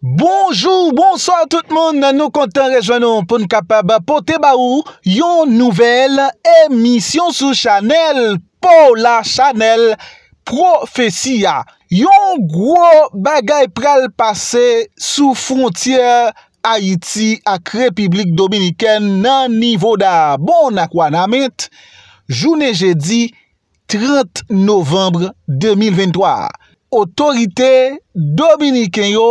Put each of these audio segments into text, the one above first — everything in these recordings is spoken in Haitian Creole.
Bonjour, bonsoir tout moun nan nou konten rejwenon pou n'kapab pote ba ou yon nouvel emisyon sou chanel pou la chanel profesi ya yon gwo bagay pral pase sou frontier Haiti ak Republik Dominiken nan nivou da bon akwa namit joun e je di 30 novembre 2023 otorite Dominiken yo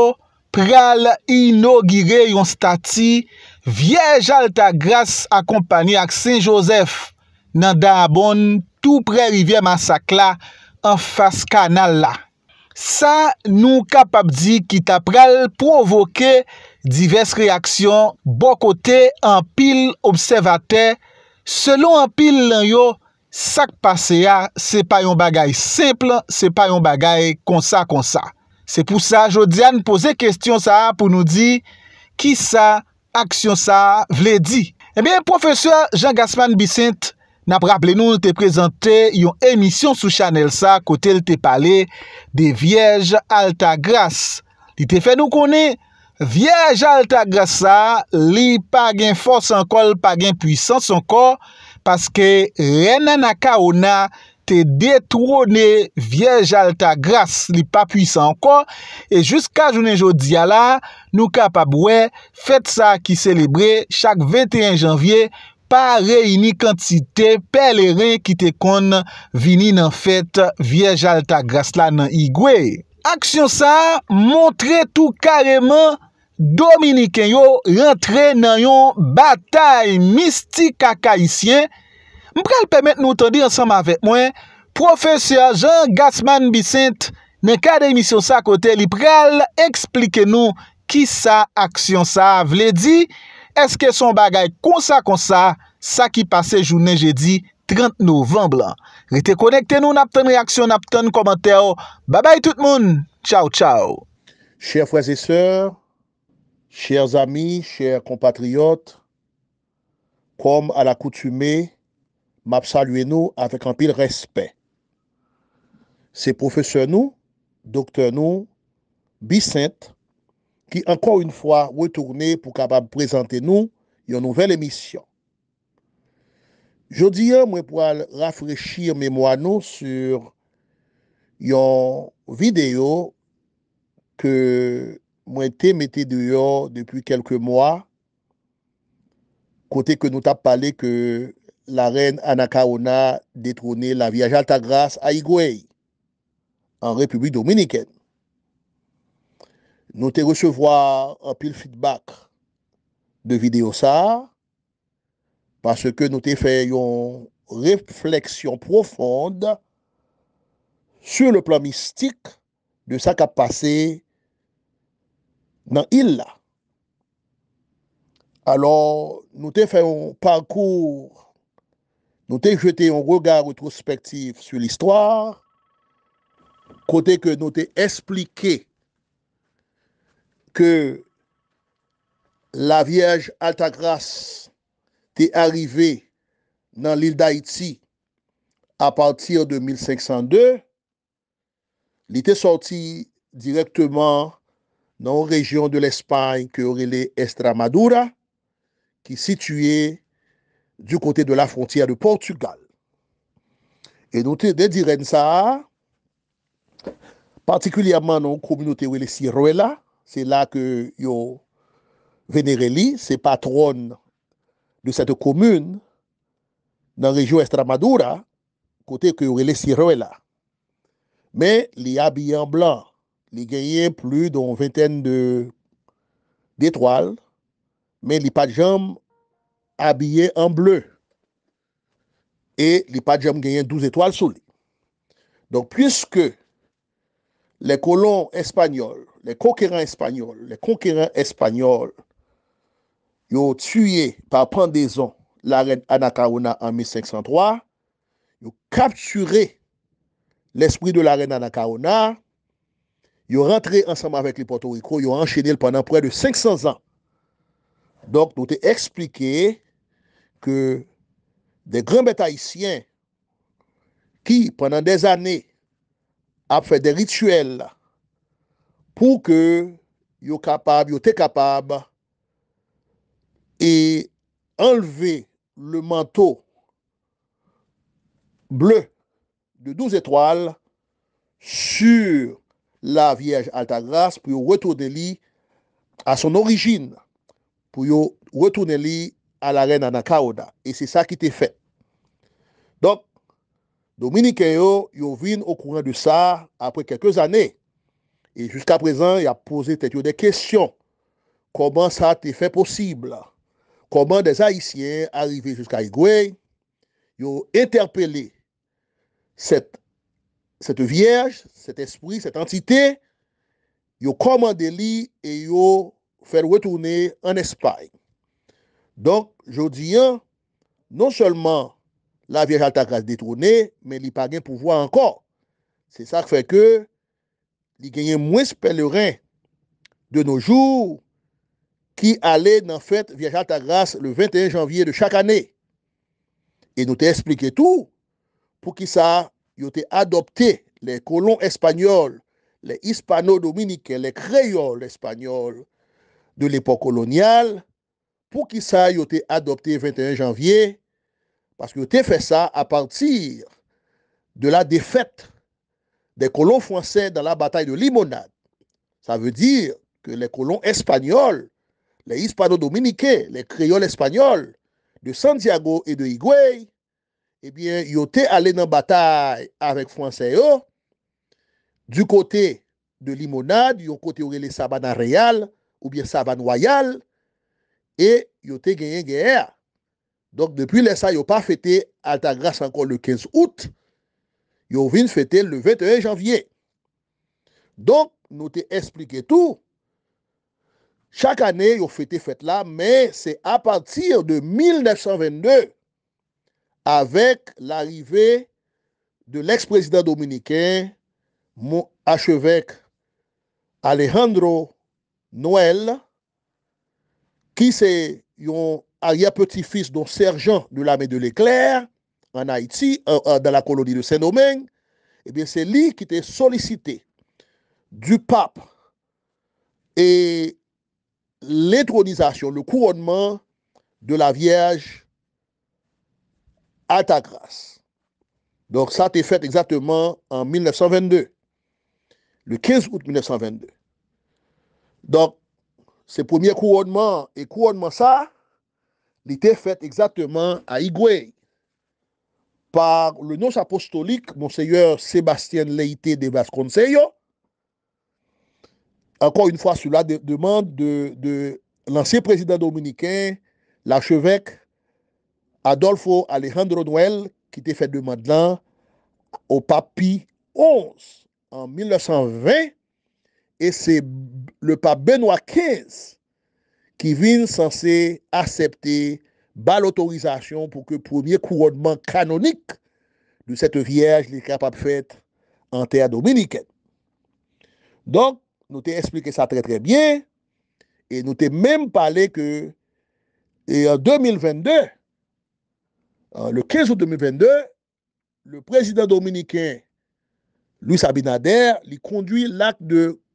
pral inogire yon stati viej al ta gras akompani ak Saint Joseph nan da abon tou pre rivye masakla an fas kanal la. Sa nou kapap di ki ta pral provoke divers reaksyon bokote an pil obsevate, selon an pil lan yo sak pase ya sepa yon bagay seple, sepa yon bagay konsa konsa. Se pou sa, jodi an pose kestyon sa a pou nou di ki sa aksyon sa a vle di. Ebyen, eh profesor Jean Gassman Bissint napraple nou te prezante yon emisyon sou chanel sa kote l te pale de Vierge Alta Grasse. Li te fè nou kone Vierge Alta Grasse sa a li pa gen fòs an kol, pa gen pwisans an kol, paske renen a ka ou na... te detrone viej Alta Gras li pa pwisan ankon, e jiska jounen jodi ala, nou ka pa bouè, fèt sa ki selebrè, chak 21 janvye, pa rey ni kantite, pe le rey ki te kon, vini nan fèt viej Alta Gras la nan igwe. Aksyon sa, montre tou kareman, Dominiken yo rentre nan yon batay misti kakaisyen, Mpral pemet nou tondi ansam avet mwen, profeseur Jean Gassman Bicente, men kade emisyon sa kote li pral, eksplike nou ki sa aksyon sa. Vle di, eske son bagay konsa konsa, sa ki pase jounen je di 30 novemblan. Rite konekte nou nap ton reaksyon, nap ton komentèo. Babay tout moun, tchow tchow. Chèr frèzè sèr, chèr zami, chèr kompatriot, kom al akoutumè, map saluè nou avèk anpil respè. Se professeur nou, doktor nou, bisent, ki ankon un fwa wè tournè pou kabab prezante nou yon nouvel emisyon. Jodi yon mwen poal rafrechir mè mwa nou sur yon video ke mwen te mette deyon depi kelke mwa kote ke nou tap pale ke la ren Anakaona detrouni la viaj Alta Gras a Igwey, an Republik Dominiken. Nou te recevoi an pil feedback de video sa, parce ke nou te fè yon refleksyon profonde sur le plan mistik de sa kap pase nan il la. Alors, nou te fè yon pankour nou te jete yon regard retrospectif sou l'histoire, kote ke nou te esplike ke la viej Altagras te arrive nan l'il d'Haïti a partir de 1502, li te sorti direktman nan ou rejyon de l'Espagne ke Orilè Estramadura, ki sitye du kote de la frontiya de Portugal. E nou te dediren sa, partikulyaman nou koumounote ou e le sirouela, se la ke yo venere li, se patron de sete koumoun nan rejou Estramadura, kote ke ou e le sirouela. Men li abiyan blan, li genyen plu don venten de etwal, men li padjam Abye en bleu. E li pa jam genyen 12 etoal sou li. Donk pwiske le kolon espanyol, le konkèran espanyol, le konkèran espanyol yo tuye par pandezon la ren Anakarona an mi 503, yo kapture l'espri de la ren Anakarona, yo rentre ansama avèk li Porto Rico, yo anchenil panan prè de 500 an. Donk nou te eksplikey de granbet haisyen ki prenan des ane ap fe de rituel pou ke yo te kapab e enleve le manto ble de 12 etwal sur la vie Altagras pou yo retoune li a son orijine pou yo retoune li a la rey nanaka o da. E se sa ki te fe. Donk, Dominike yo, yo vin okouran du sa, apre keke zane, e jiska prezan, yo a pose tet yo de kesyon, koman sa te fe posibla, koman de zayisyen, arive jiska Igwe, yo interpele set virj, set espri, set entite, yo komande li, e yo fer wetourne an espay. Donk, jodiyan, non selman la Vierge Altagras detrounen, men li pagen pouvoi ankon. Se sa kwe kwe li genyen mwen spelleren de nou joun ki ale nan fèt Vierge Altagras le 21 janvye de chak anen. E nou te esplike tou pou ki sa yote adopte le kolon espanyol, le hispano-dominike, le kreyol espanyol de l'epok kolonyal pou ki sa yote adopte 21 janvye, pask yote fe sa a partir de la defet de kolon fwansè dan la batay de limonade. Sa ve dire ke le kolon espanyol, le hispano-dominike, le kreyol espanyol, de Santiago et de Higwe, ebyen eh yote ale nan batay avèk fwansè yo, du kote de limonade, yon kote ouye le saban arreyal, oubyen saban wayal, E yo te genyen geyè. Donk depi lè sa yo pa fète Alta Gras ankon le 15 out. Yo vin fète le 21 janvye. Donk nou te explike tout. Chak anè yo fète fète la mè se apatir de 1922 avèk l'arivè de l'ex-prezident dominikè mon achevek Alejandro Noël ki se yon aya potifis don serjan de l'ame de l'Ekler an Haïti, euh, euh, dan la kolodi de Saint-Domingue, e eh bin se li ki te solicite du pap e l'étronizasyon, le kouronman de la Vierge a ta grasse. Donk sa te fet exactement an 1922. Le 15 ao 1922. Donk Se premiè kouonman e kouonman sa, li te fèt exactement a Igwe. Par le nons apostolik, Monseyeur Sébastien Leite de Vasconceyo, ankon yon fwa sou la deman de lansé prezident dominikèn, la chevek Adolfo Alejandro Noel, ki te fèt de Madelan, ou papi Onze, an 1920. Et c'est le pape Benoît XV qui vint censé accepter bas l'autorisation pour le premier couronnement canonique de cette vierge l'écrapable fête en terre dominicaine. Donc, nous t'ai expliqué ça très très bien et nous t'ai même parlé que en 2022, le 15 ao 2022, le président dominicain, Louis Sabinader,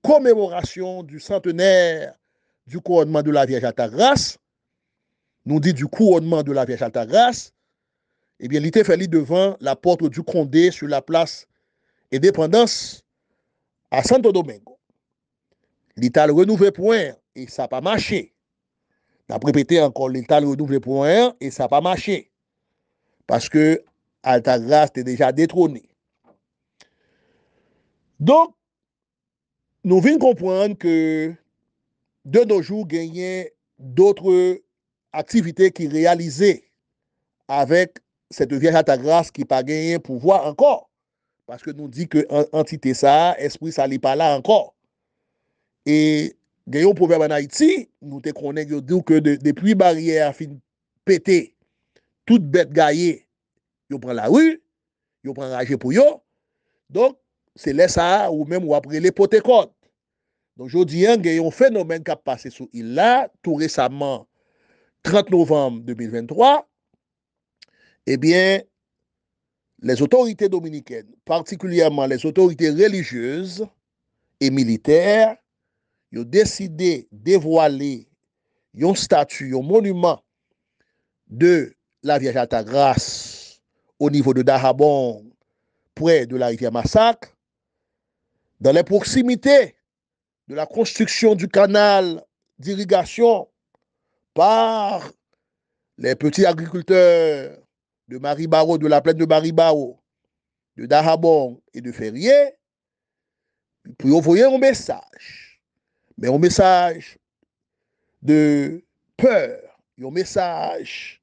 commémoration du centenaire du couronnement de la Vierge Alta grâce nous dit du couronnement de la Vierge Alta eh bien, était fait devant la porte du Condé sur la place et dépendance à Santo Domingo. L'État le renouvelé point et ça n'a pas marché. N'a répété encore l'État le renouvelé point et ça n'a pas marché. Parce que Altagrace était déjà détrôné. Donc, nou vin komponan ke de nou joun genyen dotre aktivite ki realize avek sete vieja ta grase ki pa genyen pouvoi ankor. Paske nou di ke antite sa, espri sa li pa la ankor. E genyon pouveman ha iti, nou te konen yo doun ke de pli bariyer fin pete tout bete gaye yo pran la wu, yo pran raje pou yo. Donk, Se lè sa ou mèm ou apre l'épote kote. Don jodi yon fenomen kap pase sou il la, tou resaman, 30 novembe 2023, ebyen, eh lèz otorite dominiken, partikulyèman lèz otorite religyez e militer, yon deside dévoilé yon statu, yon monument de la vieja ta gras ou nivou de Dahabon pouè de la rivière Massacre, Dans la proximité de la construction du canal d'irrigation par les petits agriculteurs de Maribaro, de la plaine de Maribaro, de Darabon et de Ferrier, pour envoyer un message. Mais un message de peur, un message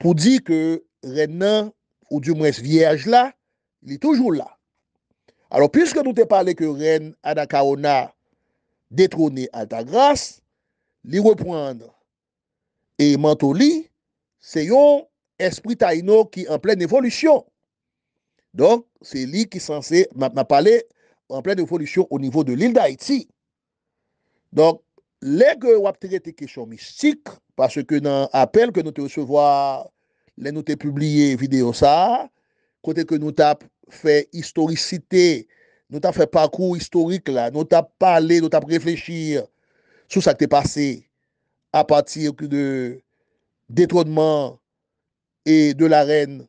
pour dire que Renan, ou du moins vierge là, il est toujours là. Alors, piske nou te pale ke Ren Adakaona detrone Alta Gras, li repwande e Manto Li, se yon espri Taino ki en plen evolisyon. Donc, se li ki sanse ma pale en plen evolisyon ou nivou de l'il d'Haiti. Donc, leke wapte rete kesyon mistik, paske nan apel ke nou te recevoa le nou te publie videyo sa, kote ke nou tap Fè historicité Nou ta fè parkour historik la Nou ta pale, nou ta reflechir Sou sa k te pase A pati Détronman E de la reine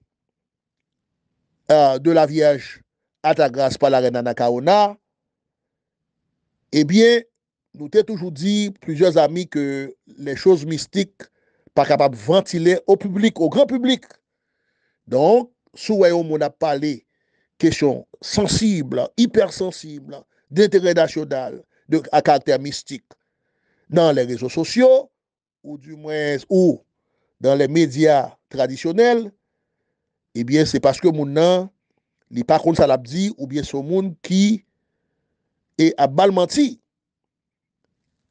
euh, De la viage A ta grasse pa la reine Anakaona E eh bien Nou te toujou di Plusieurs amis ke Les choses mystiques Par kapap ventiler au publik, au grand publik Donk Sou rayon moun ap pale kèchon sensibla, hypersensibla, dete redasyonal, a karakter mistik, nan le rezo sosyo, ou du mwen, ou, nan le media tradisyonel, ebyen, eh se paske moun nan, li pa kon salabdi, oubyen son moun, ki, e a bal manti.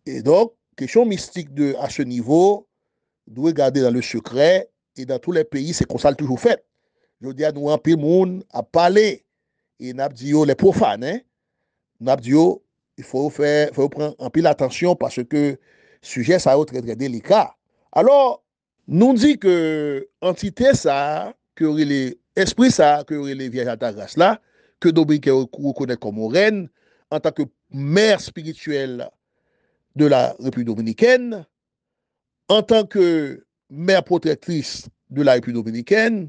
E donk, kèchon mistik de, a se nivou, dwe gade dan le sekre, e dan tou le peyi, se konsal toujou fèt. jodi anou ah, anpil moun ap pale e nap diyo le profan, nap diyo, ifo ou pren anpil atensyon paske suje sa ou tre delika. Alors, nou di ke antite sa, ke ouri le esprit sa, ke ouri le vieja ta gras la, ke Dominiken ou konen komo ren, an tanke mer spirituel de la repu Dominiken, an tanke mer protektris de la repu Dominiken,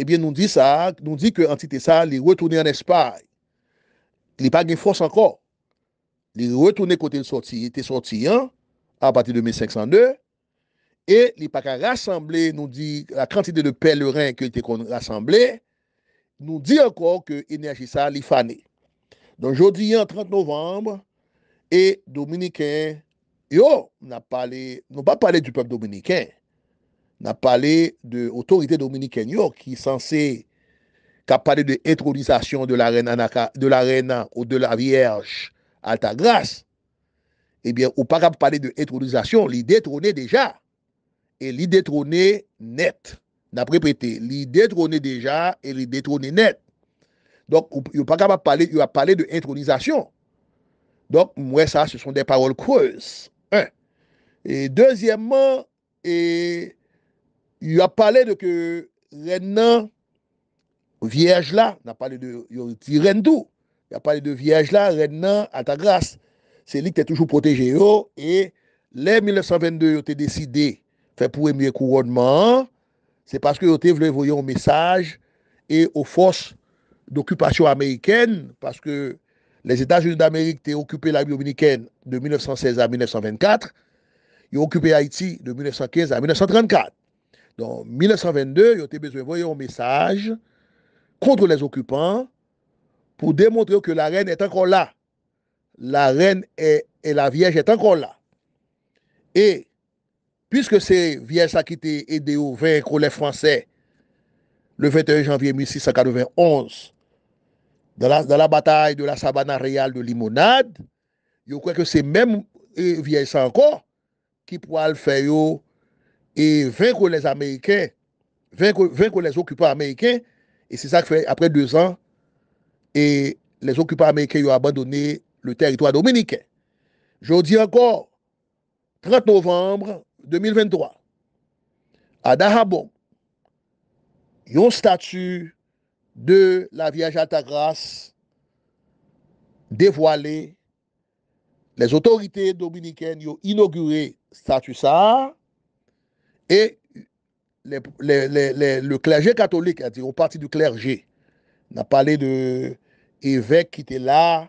Ebyen nou di sa, nou di ke an titi sa li retouni an espay. Li pa gen fos anko. Li retouni kote l sorti, li te sorti an, a pati de 1502. E li pa ka rassembli, nou di la krantide de pelerins ke li te rassembli. Nou di anko ke inerji sa li fane. Don jodi an 30 novembre, e dominikèn, yo nou pa pale du pep dominikèn. na pale de otorite Dominique Aignan ki sanse ka pale de entronizasyon de la rena ou de la vierge Altagras, ebyen, eh ou pa ka pale de entronizasyon, li detronè deja, e li detronè net. Na prepete, li detronè deja e li detronè net. Donk, ou pa ka pale de entronizasyon. Donk, mwen sa, se son de parol kreuz. E, dezyèmman, e... y ap pale de ke rennan viej la, y ap pale de yoriti renn dou, y ap pale de viej la, rennan, a ta grase, se li te toujou proteje yo, e le 1922 yote deside, fe pou emye kouronman, se paske yote vle voyon mesaj, e o fos d'okupasyon Ameriken, paske les Etats-Unis d'Amerik te okupe la biominiken de 1916 a 1924, y okupe Haiti de 1915 a 1934, Don 1922, yo te bezwe voye yon mesaj kontre les okupants pou demontre yo ke la reine et ankon la. La reine et la vieje et ankon la. Et, puisque se vieye sa ki te ede yo 20 collè fransè le 21 janvier 1691 dans la bataille de la sabana reale de Limonade, yo kwenke se mèm vieye sa ankon ki pou al fè yo E ven kon les Amerikè, ven kon les okupant Amerikè, e se sa fè apre 2 an, e les okupant Amerikè yon abandone le teritwa Dominikè. Jodi ankon, 30 novembre 2023, a Dajabon, yon statu de la Viajata Gras devwale, les otorite Dominikè yon inaugure statu saa, Et le clergé katholik a dit, ou parti du clergé, na pale de evèk ki te la,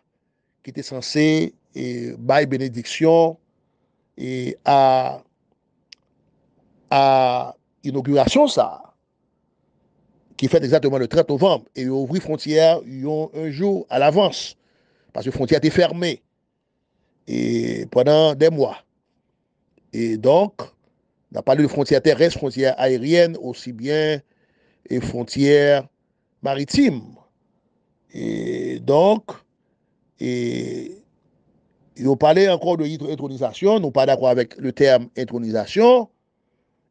ki te sanse, et baye benediksyon, et a inauguration sa, ki fèd exactement le 13 novembre, et ouvri frontière yon un jour, al avance, parce que frontière te fermé, et pendant des mois. Et donc, nan pale de frontière terre, res frontière aérienne, osi bien, et frontière maritime. Et donc, et, yo pale ankon de intronizasyon, nou pale ankon avèk le terme intronizasyon,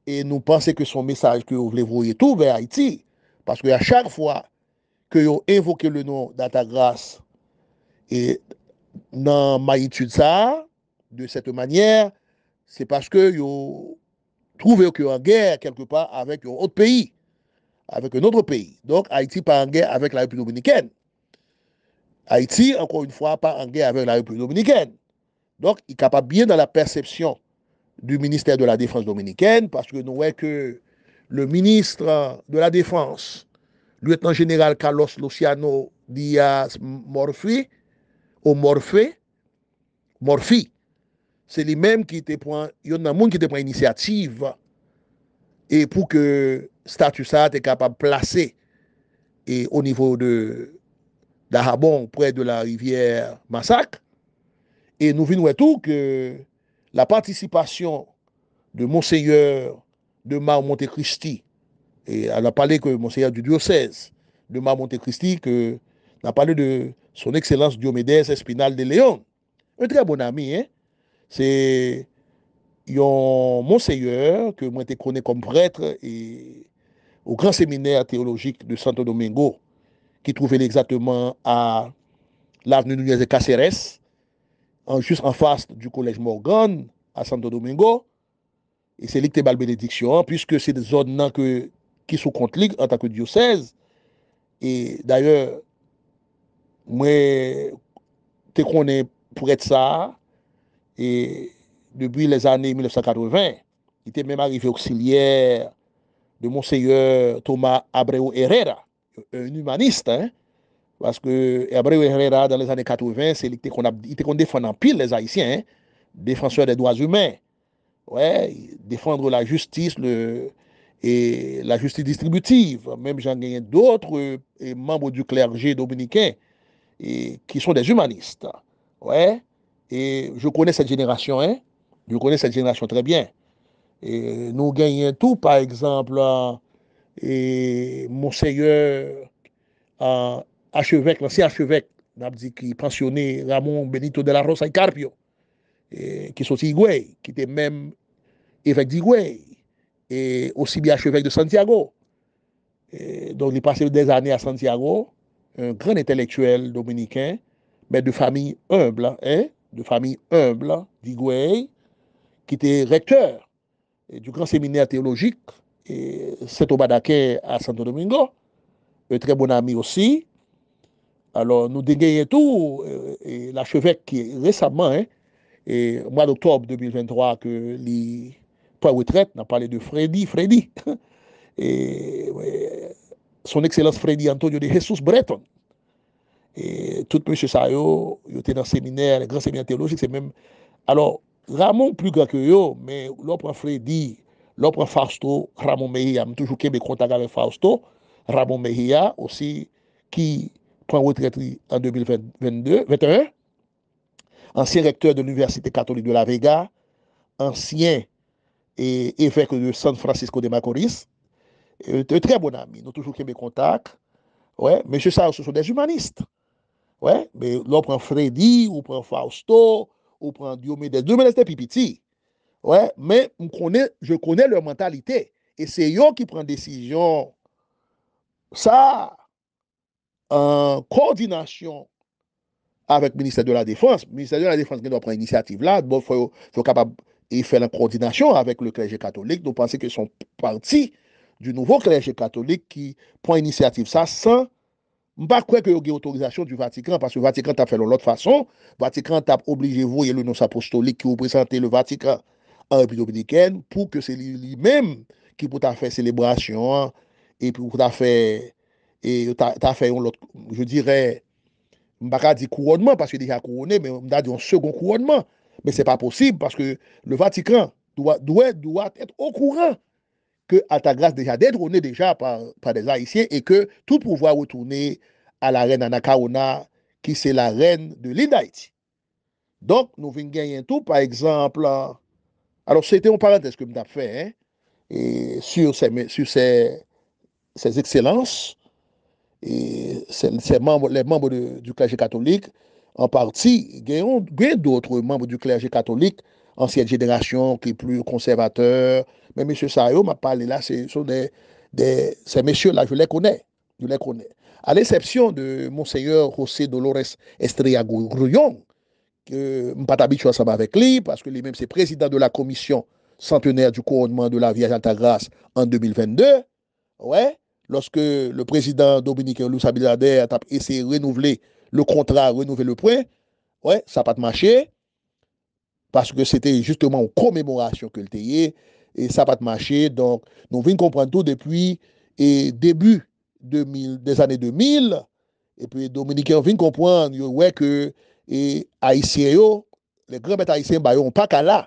et nou pase ke son mesaj ke yo vlevoye toube haiti, parce que a chak fwa ke yo evoke le nou data grasse, et nan maïtude sa, de sete manyer, se parce ke yo trouver qu'il en guerre quelque part avec un autre pays, avec un autre pays. Donc, Haïti pas en guerre avec la République dominicaine. Haïti, encore une fois, pas en guerre avec la République dominicaine. Donc, il est capable bien dans la perception du ministère de la Défense dominicaine, parce que nous voyons que le ministre de la Défense, lieutenant-général Carlos Luciano Diaz Morphy, au Morphy, Morfi, c'est mêmes qui qui te y en a qui qui te initiative initiative pour que que statut sa capable de placer et au niveau de d'Arabon près de la rivière Massac et nous venons tout que la participation de Monseigneur de Mar Montecristi et elle a parlé que Monseigneur du diocèse de Mar Montecristi que na parlé de son excellence Diomédès Espinal de Léon, un très bon ami, hein Se yon monseyeur ke mwen te konen kom pretre e ou gran seminer teologik de Santo Domingo ki trouveli exatman a l'Arne Nunez de Caceres anjus anfast du Kolej Morgan a Santo Domingo e se lik te bal benediksyon puisque se de zon nan ki sou kontlik an tanke diyo 16 e daye mwen te konen pou et sa Et depuis les années 1980, ite mèm arrive auxiliaire de Monseyeur Thomas Abreu Herrera, un humaniste, hein, parce que Abreu Herrera, dans les années 80, c'est l'été qu'on défendant pile les Haïtiens, défenseur des doigts humains, ouais, défendre la justice et la justice distributive. Mèm j'en gagne d'autres euh, membres du clergé dominikien qui sont des humanistes, ouais, Et je connais cette génération, hein. Je connais cette génération très bien. Et nous gagnons tout, par exemple, mon seigneur H.E.V. L'ancien H.E.V. On a dit qu'il pensionnait Ramon Benito de la Rosa y Carpio, qui était même évêque d'Igwey, et aussi bien H.E.V. de Santiago. Donc il passait des années à Santiago, un grand intellectuel dominicain, mais de famille humble, hein, de fami humble d'Igwey, ki te rekteur du gran seminer teologik, Seto Badake a Santo Domingo, e tre bon ami osi. Alors nou dengeye tou, la euh, chevek ki resabman, mwan oktob 2023, ki li Pau et Tret, nan pale de Freddy, Freddy, son ekselans Freddy Antonio de Jesus Breton, E tout M. Sayo, yo te nan seminer, gran seminer teologik, se menm... Alors, Ramon pli ga kyo yo, men lopre Fredy, lopre Fausto, Ramon Mejia, m toujou ke me kontak ave Fausto, Ramon Mejia, osi ki pran wotretri an 2021, ansyen rektor de l'Universite Katholik de la Vega, ansyen efek de San Francisco de Macoris, Ou pren Fredy, ou pren Fausto, ou pren Diomedes. Diomedes te pipiti. Mais je connais leur mentalité. Et c'est eux qui prennent décision. Ça, en coordination avec le ministère de la Défense. Le ministère de la Défense doit prendre une initiative là. Il doit faire la coordination avec le clége catholique. Nous pensons qu'ils sont partis du nouveau clége catholique qui prend une initiative. Ça, sans... Mba kwek yo ge otorizasyon du Vatikan, parce que Vatikan ta fe yon lot fason, Vatikan ta obligevo, yon nos apostolik ki ou prezante le Vatikan an epi dominiken, pou ke se li menm ki pou ta fe celebrasyon, et pou ta fe yon lot, je dire, mba ka di kouronman, parce que di ya kouronman, mba di yon second kouronman, mba se pa posib, parce que le Vatikan doye doye ete okouran, ke atagras deja detronè deja pa des haïsien, e ke tout pouvoi wotounè a la reine Anakaona, ki se la reine de l'Idaïti. Donk nou vin gen yentou, pa ekzamp, alo se te yon parentes ke mda fe, e sur se se zekselans, e se membo du klerje katolik, en parti gen yon gen doutre membo du klerje katolik, ansyèd jenasyon ki pli konservateur, Mais M. Sayo m'a parlé là, ce sont des, ces messieurs-là, je les connais. Je les connais. À l'exception de Monseigneur José Dolores Estrella Grullon, que je pas habitué ça avec lui, parce que lui-même, c'est président de la commission centenaire du couronnement de la Vierge Grâce en 2022. Ouais, lorsque le président Dominique Luis a essayé de renouveler le contrat, renouveler le point, ouais, ça n'a pas marché, parce que c'était justement en commémoration que le E sa pat mache, donk nou vin kompwanto depwi e debu des ane 2000, epi Dominikian vin kompwanto, yo wek e Haitien yo, le gran bet Haitien bayon, pa ka la,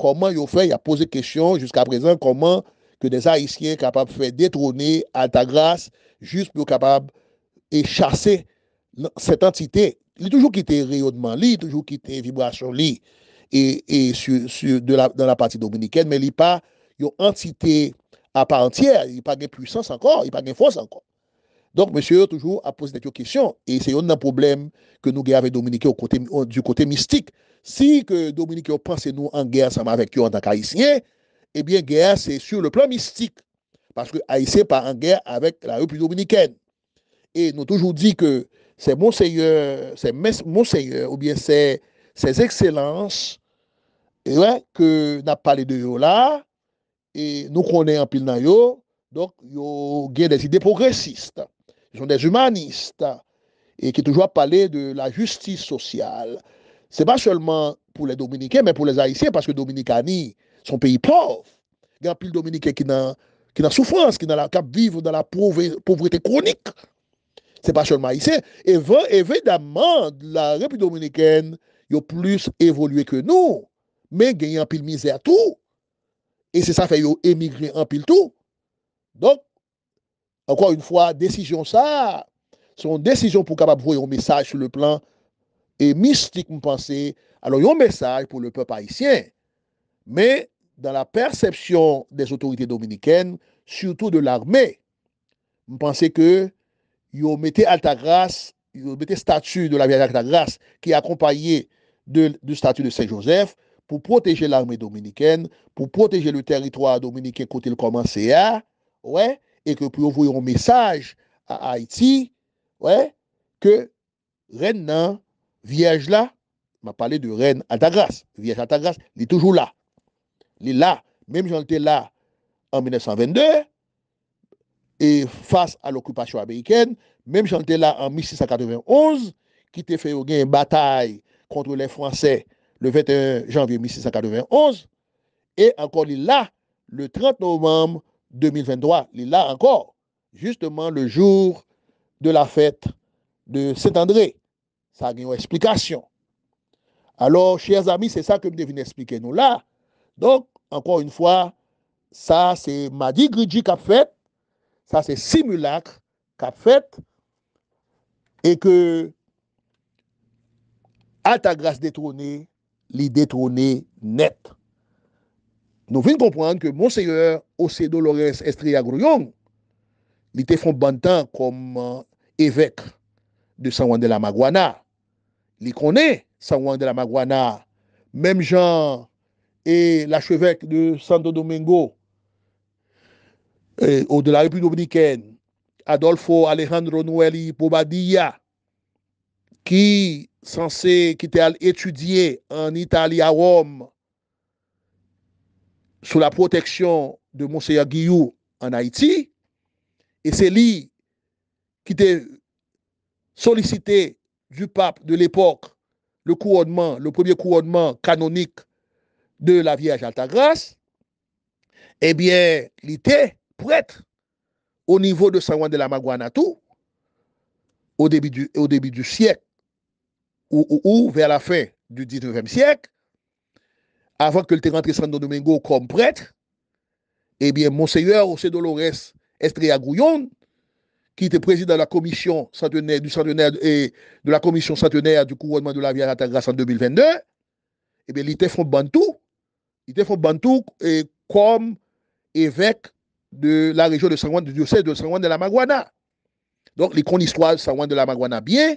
koman yo fey a pose kestyon, jusqu'a prezen koman ke des Haitien kapab fey detroni Alta Gras, just pou kapab e chase set entite. Li toujou kite reyonman li, toujou kite vibrasyon li, et, sur, sur de la, dans la partie dominicaine, mais il n'est pas une entité à part entière, il n'y a pas de puissance encore, il n'y pas de force encore. Donc, monsieur, toujours à poser des questions. Et c'est un problème que nous avons avec Dominique au côté, du côté mystique. Si que Dominique pense nous en guerre avec eux en tant qu'Haïtien, eh bien, guerre, c'est sur le plan mystique. Parce que Haïtien pas en guerre avec la République dominicaine. Et nous toujours dit que c'est Monseigneur, c'est Monseigneur, ou bien c'est ses excellences E wè, ke na pale de yo la, e nou konè an pil nan yo, donk yo gen des ide progresiste. Son des humaniste. E ki toujwa pale de la justise sosyal. Se pa chelman pou le Dominikè, men pou les Haitien, paske Dominikani son peyi pov. Gen pil Dominikè ki nan soufrans, ki nan la kap vive nan la povreté kronik. Se pa chelman Haitien. E vè, evèdaman, la repi Dominikène yo plus evoluè ke nou. men genye an pil mizè a tou, e se sa fè yo emigre an pil tou. Donk, ankwa yon fwa, desijyon sa, son desijyon pou kapap vwe yon mesaj sou le plan, e mistik mwen panse, alo yon mesaj pou le pep haisyen, men, dan la persepsyon des otorite dominiken, surtout de l'armè, mwen panse ke, yon mette Altagras, yon mette statu de la vie de Altagras, ki akompaye de statu de Saint-Joseph, pou proteje l'armée dominikène, pou proteje l'territoire dominikè kote l'komanse ya, et que pou yonvou yon mesaj a Haïti, que ren nan vièj la, m'a pale de ren Altagras, vièj Altagras, li toujou la, li la, mèm jan l'te la an 1922, et face an l'okupasyon Amerikèn, mèm jan l'te la an 1691, ki te fè yon gen batay kontre lè Fransè le 21 janvier 1691, et encore il là le 30 novembre 2023, il là encore, justement le jour de la fête de Saint-André. Ça a une explication. Alors, chers amis, c'est ça que nous devons expliquer nous là. Donc, encore une fois, ça c'est Madi Grigi qui a fait, ça c'est Simulacre qui a fait, et que à ta grâce détrônée, li detone net. Nou vin kompwante ke Monseyeur Ose Dolores Estria Grouyong, li te fon bantan kom evek eh, de San Juan de la Maguana, li kone San Juan de la Maguana, menm jan e eh, la chevek de Santo Domingo, ou eh, de la Republike, Adolfo Alejandro Noeli Pobadilla, qui était qui étudier en Italie à Rome sous la protection de Monseigneur Guillou en Haïti, et c'est lui qui était sollicité du pape de l'époque, le couronnement, le premier couronnement canonique de la Vierge Altagrace, eh bien, il était prêtre au niveau de saint Juan de la tout au début du, au début du siècle ou, vers la fin du 19e siècle, avant que le de Santo Domingo comme prêtre, eh bien, Monseigneur José Dolores Estrella Gouillon, qui était président de la commission centenaire, du centenaire et de la commission centenaire du couronnement de la Via Grâce en 2022, eh bien, il était fond Bantou. Il était Bantou et comme évêque de la région de San Juan, du diocèse de San Juan de la Maguana. Donc, les connaissent de San Juan de la Maguana bien,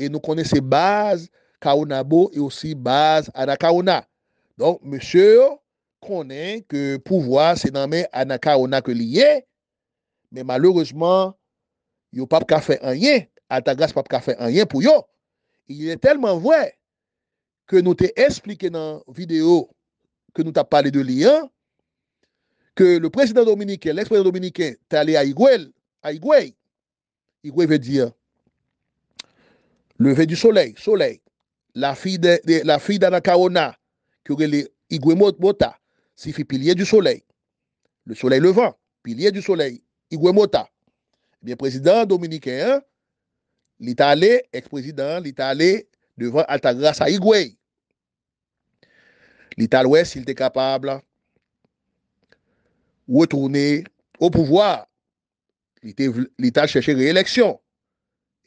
E nou konen se baze Kaonabo e osi baze Anakaona. Don, mèche konen ke pouvoa se nanmen Anakaona ke liye. Mè malourejman, yo pap ka fe anyen. Alta Gras pap ka fe anyen pou yo. Iye telman vwe ke nou te esplike nan video ke nou ta pale de liyan. Ke le prezident Dominiken, l'ex-prezident Dominiken, te ale a Igwey. Igwey ve diyan. Levé du soleil, soleil. La fille d'Anna Kaona, ki ourele Igwe Mota, si fi pilier du soleil. Le soleil levan, pilier du soleil, Igwe Mota. Eh bien président dominikéen, l'Italé, ex-président, l'Italé, devan Altagrasa Igwe. L'Italouè, s'il te kapable, ou etrouné au pouvoir, l'Italé chèche rééleksyon.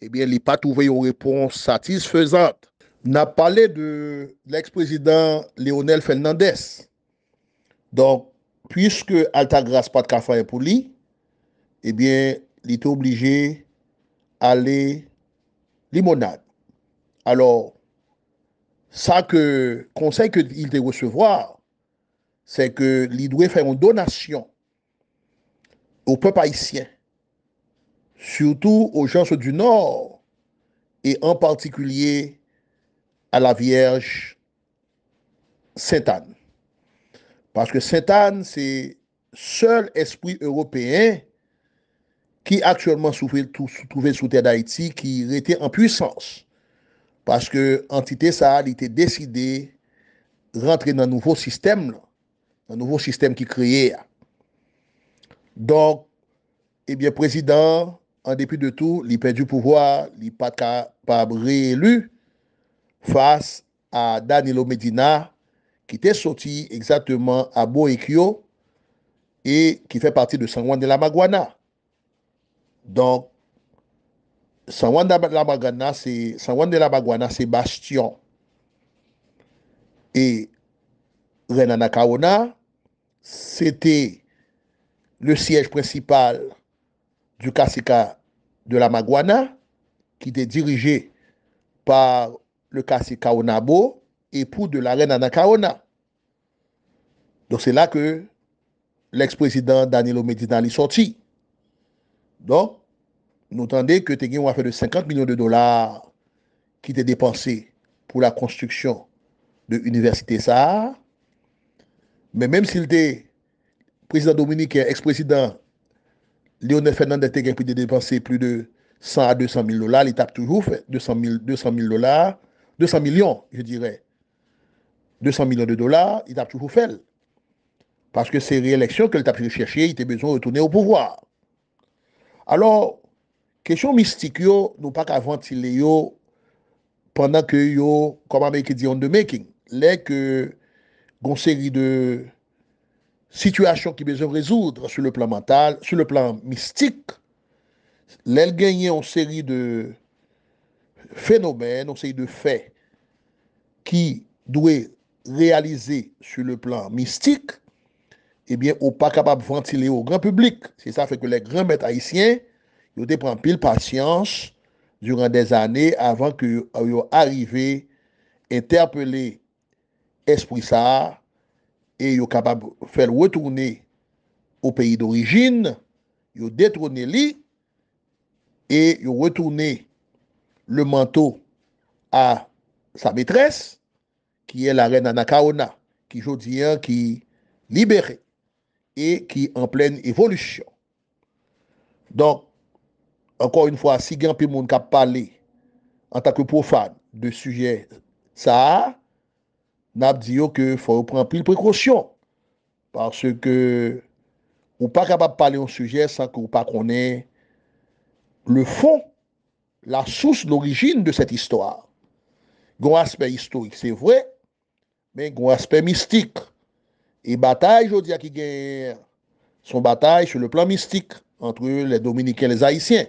li pat ouve yon repons satisfezant. Na pale de l'ex-prezident Leonel Fernandez. Don, pwiske Altagras pat kafay pou li, eh li te oblije ale limonade. Alors, sa konsey ke il te resevwa, se ke li dwe fè yon donasyon ou pe pa isyè. Soutou ou jansou du nor e en partikulie a la vierge Saint-Anne. Parce que Saint-Anne c'est seul esprit européen qui actuellement se trouvait sous terre d'Haïti, qui était en puissance. Parce que Antité Sahade était décidée rentrer dans le nouveau système qui créait. Donc, eh bien, président an depi de tou, li pe du pouvoi, li pa kab re-elu fas a Danilo Medina ki te soti egzatman a Boekyo e ki fe pati de San Juan de la Maguana. Donk, San Juan de la Maguana se Bastion e Renanakaona se te le siyej principale du kaseka de la Magwana, ki te dirije par le kaseka Onabo, epou de la reine Anakaona. Don, se la ke l'ex-president Danilo Medina li sorti. Don, nou tende ke Tegin wafè de 50 milyon de dolar ki te depanse pou la konstruksyon de Université Saar. Men, menm sil te president Dominique eks-president Léonè Fénan dè tè gèpidè dépensè plus de 100 à 200 mille dolar, lè tap toujou fè 200 mille dolar, 200 milyon, je dirè. 200 milyon de dolar, lè tap toujou fèl. Parce que c'est réélection que lè tap toujou chèchè, y tè bezon retourner au pouvoir. Alors, kèchon mistik yo nou pak avanti lè yo pandan kè yo, koma me kè di yon de making, lè kè gon sèri de... Situasyon ki bezev rezoudre su le plan mental, su le plan mistik, lèl genye an seri de fenomen, an seri de fè ki dwey realize su le plan mistik, ebyen eh ou pa kapab vantile ou gran publik. Se sa fèk ou lèk gran mèt haisyen, yo te pran pil pasyans duran de zanè avan ki yo arive interpele espri saa, e yo kapab fel wetourne ou peyi d'origin, yo detourne li, e yo wetourne le manto a sa metres, ki e la ren anaka ona, ki jodien, ki libere, e ki en plen evolushyon. Don, ankon yon fwa, si gen pi moun kap pale an tak pou fan de suje sa a, Nap diyo ke fwa ou pran pil prekosyon. Parce ke ou pa kapab pale yon suje sa kou pa konen le fon, la souse, l'origine de set istwa. Gon aspe historik, se vwe, men gon aspe mistik. E batay Jody Akigere, son batay sou le plan mistik entre les Dominikens et les Haitiens.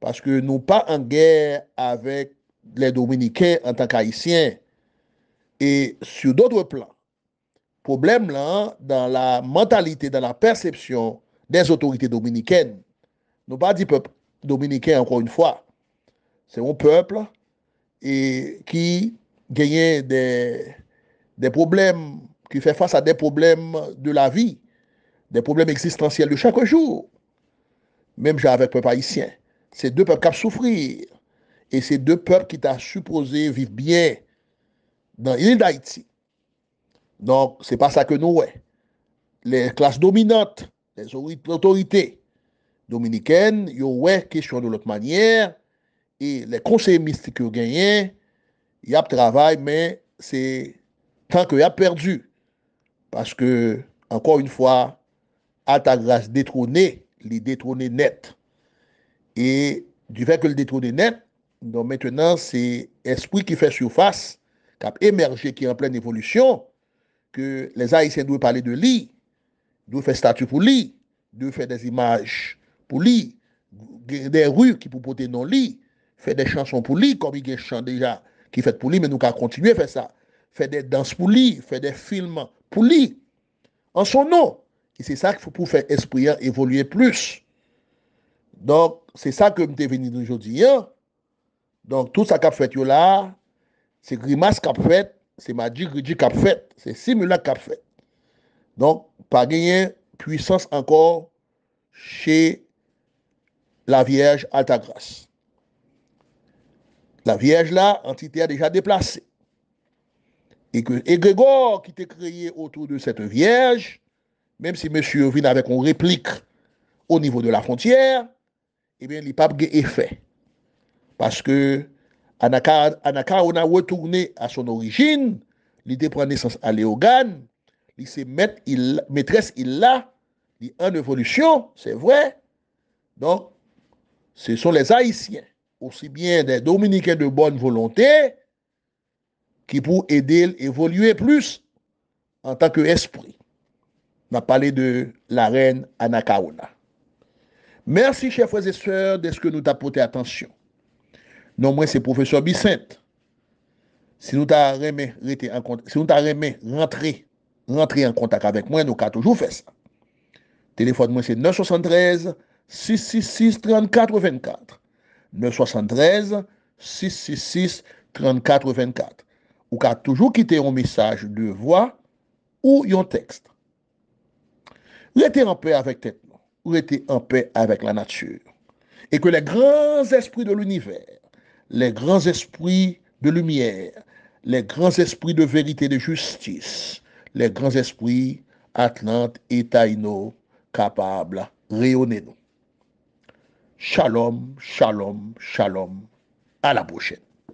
Parce que nou pa en guerre avec les Dominikens en tant qu'Haitiens. Et sur d'autres plans, problème là, dans la mentalité, dans la perception des autorités dominicaines, nous pas dit peuple dominicain encore une fois, c'est un peuple et qui gagne des, des problèmes, qui fait face à des problèmes de la vie, des problèmes existentiels de chaque jour. Même le peuple haïtien. C'est deux peuples qui souffert Et c'est deux peuples qui t'a supposé vivre bien, nan ili d'Haïti. Non, se pa sa ke nou wè. Le klas dominante, les autorités dominikènes, yon wè kèchouan de l'ot manyèr, et le conseil mystique yon gènyè, yap travèl, men, se tanke yap perdu, paske, ankon yon fwa, altagras detronè, li detronè net. Et, du fèk le detronè net, nou mètenan se espri ki fè choufas, kap emerje ki en plen evolusyon, ke les haisyen dwe pale de li, dwe fe statue pou li, dwe fe des imaj pou li, gen den ru ki pou pote non li, fe de chanson pou li, komi gen chan deja ki fet pou li, men nou ka kontinue fe sa, fe de dans pou li, fe de film pou li, an son nou, e se sa pou fe espriya evolye plus. Donk, se sa ke mte veni nou jodi ya, donk tout sa kap fet yo la, Se grimas kap fet, se madjigriji kap fet, se simulak kap fet. Donk, pa genyen, puissance ankor che la vierge Altagras. La vierge la, antite a deja deplase. E, e Gregor ki te kreye otou de sete vierge, menm si M. Vinave kon replik o nivou de la fontiere, e ben li pap ge e fe. Paske, Anaka, a retourné à son origine, l'idée prend naissance à Léogane, il il, maîtresse, il l'a, il en évolution, c'est vrai. Donc, ce sont les Haïtiens, aussi bien des Dominicains de bonne volonté, qui pour aider évoluer plus en tant qu'esprit. On a parlé de la reine Anakaona. Merci, chers frères et sœurs, de ce que nous t'apportez attention. Non, moi, c'est professeur Bicente. Si nous t'a aimé rentrer, rentrer en contact avec moi, nous avons toujours fait ça. Téléphone, moi, c'est 973 666 3424 973 666 3424 Ou qu'a toujours quitté un message de voix ou un texte. Restez en paix avec tête, restez en paix avec la nature. Et que les grands esprits de l'univers les grands esprits de lumière, les grands esprits de vérité de justice, les grands esprits Atlante et Taïno capables rayonnez nous. Shalom, shalom, shalom. À la prochaine.